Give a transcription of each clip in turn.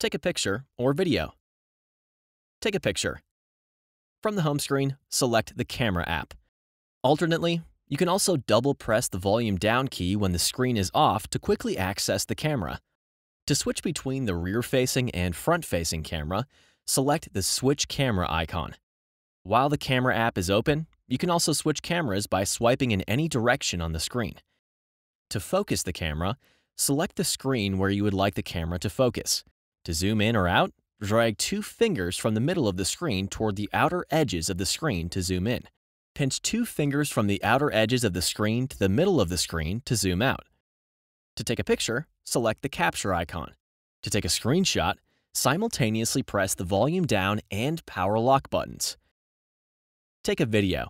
Take a picture or video. Take a picture. From the home screen, select the Camera app. Alternately, you can also double press the volume down key when the screen is off to quickly access the camera. To switch between the rear-facing and front-facing camera, select the Switch Camera icon. While the camera app is open, you can also switch cameras by swiping in any direction on the screen. To focus the camera, select the screen where you would like the camera to focus. To zoom in or out, drag two fingers from the middle of the screen toward the outer edges of the screen to zoom in. Pinch two fingers from the outer edges of the screen to the middle of the screen to zoom out. To take a picture, select the capture icon. To take a screenshot, simultaneously press the volume down and power lock buttons. Take a video.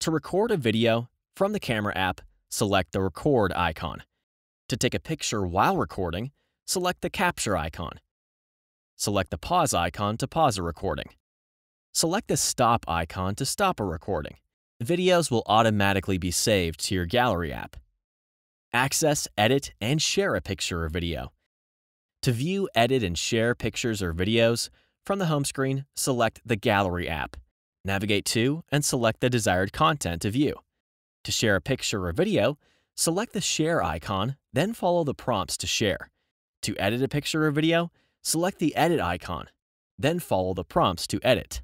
To record a video, from the camera app, select the record icon. To take a picture while recording, select the capture icon. Select the pause icon to pause a recording. Select the stop icon to stop a recording. Videos will automatically be saved to your gallery app. Access, edit, and share a picture or video. To view, edit, and share pictures or videos, from the home screen, select the Gallery app. Navigate to and select the desired content to view. To share a picture or video, select the Share icon, then follow the prompts to share. To edit a picture or video, select the edit icon, then follow the prompts to edit.